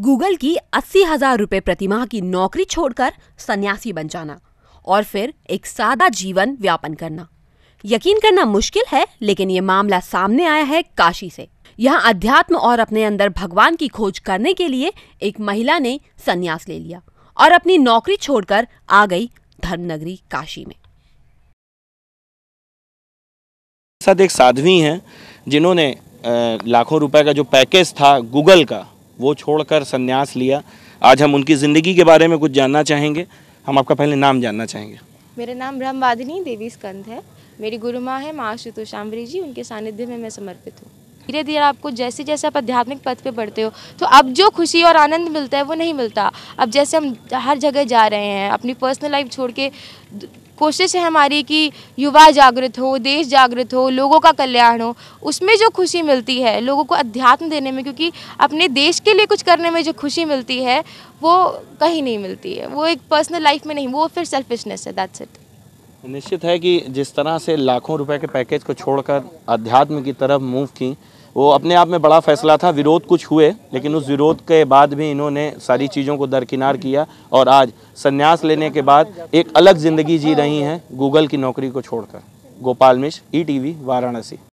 Google की अस्सी हजार रुपये प्रतिमाह की नौकरी छोड़कर सन्यासी बन जाना और फिर एक सादा जीवन व्यापन करना यकीन करना मुश्किल है लेकिन ये मामला सामने आया है काशी से यहाँ अध्यात्म और अपने अंदर भगवान की खोज करने के लिए एक महिला ने सन्यास ले लिया और अपनी नौकरी छोड़कर आ गई धर्मनगरी काशी में साथ एक साध्वी हैं जिन्होंने लाखों रुपए का जो पैकेज था गूगल का वो छोड़कर संन्यास लिया आज हम उनकी ज़िंदगी के बारे में कुछ जानना चाहेंगे हम आपका पहले नाम जानना चाहेंगे मेरा नाम ब्रह्मवादिनी देवी स्कंद है मेरी गुरु माँ है माँ श्रुतोशाम्बरी जी उनके सानिध्य में मैं समर्पित हूँ धीरे धीरे आपको जैसे जैसे आप आध्यात्मिक पथ पे बढ़ते हो तो अब जो खुशी और आनंद मिलता है वो नहीं मिलता अब जैसे हम हर जगह जा रहे हैं अपनी पर्सनल लाइफ छोड़ के कोशिश है हमारी कि युवा जागृत हो देश जागृत हो लोगों का कल्याण हो उसमें जो खुशी मिलती है लोगों को अध्यात्म देने में क्योंकि अपने देश के लिए कुछ करने में जो खुशी मिलती है वो कहीं नहीं मिलती है वो एक पर्सनल लाइफ में नहीं वो फिर सेल्फिशनेस है दैट्स इट निश्चित है कि जिस तरह से लाखों रुपए के पैकेज को छोड़कर अध्यात्म की तरफ मूव की वो अपने आप में बड़ा फैसला था विरोध कुछ हुए लेकिन उस विरोध के बाद भी इन्होंने सारी चीज़ों को दरकिनार किया और आज संन्यास लेने के बाद एक अलग ज़िंदगी जी रही हैं गूगल की नौकरी को छोड़कर गोपाल मिश्र ई e वाराणसी